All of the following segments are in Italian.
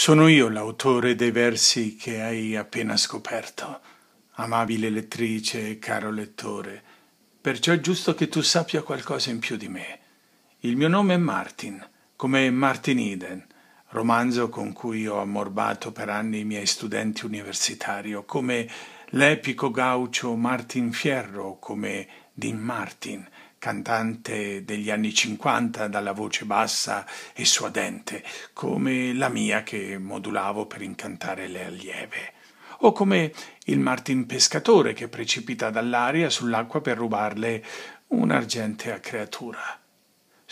Sono io l'autore dei versi che hai appena scoperto, amabile lettrice e caro lettore, perciò è giusto che tu sappia qualcosa in più di me. Il mio nome è Martin, come Martin Eden, romanzo con cui ho ammorbato per anni i miei studenti universitari, come l'epico gaucho Martin Fierro, come Dean Martin, cantante degli anni 50 dalla voce bassa e suadente, come la mia che modulavo per incantare le allieve, o come il Martin pescatore che precipita dall'aria sull'acqua per rubarle un'argentea creatura.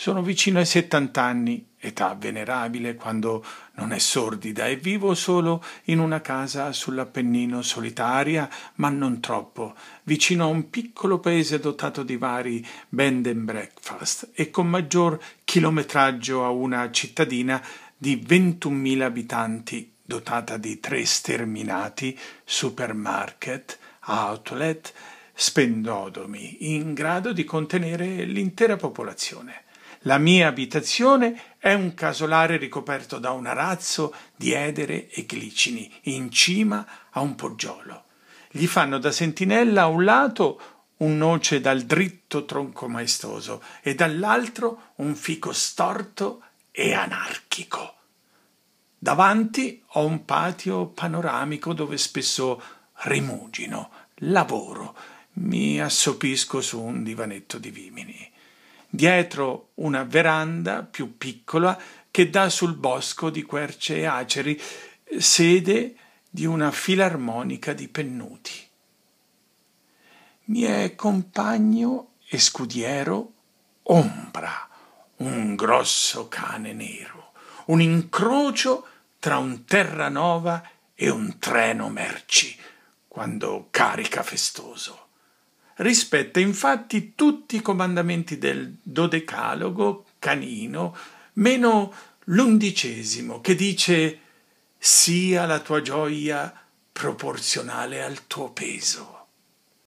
Sono vicino ai 70 anni, età venerabile quando non è sordida e vivo solo in una casa sull'Appennino solitaria, ma non troppo, vicino a un piccolo paese dotato di vari bed and breakfast e con maggior chilometraggio a una cittadina di 21.000 abitanti, dotata di tre sterminati, supermarket, outlet, spendodomi, in grado di contenere l'intera popolazione. La mia abitazione è un casolare ricoperto da un arazzo di edere e glicini, in cima a un poggiolo. Gli fanno da sentinella a un lato un noce dal dritto tronco maestoso e dall'altro un fico storto e anarchico. Davanti ho un patio panoramico dove spesso rimugino, lavoro, mi assopisco su un divanetto di vimini dietro una veranda più piccola che dà sul bosco di querce e aceri, sede di una filarmonica di pennuti. Mi è compagno e scudiero Ombra, un grosso cane nero, un incrocio tra un terranova e un treno merci, quando carica festoso rispetta infatti tutti i comandamenti del dodecalogo canino, meno l'undicesimo, che dice sia la tua gioia proporzionale al tuo peso.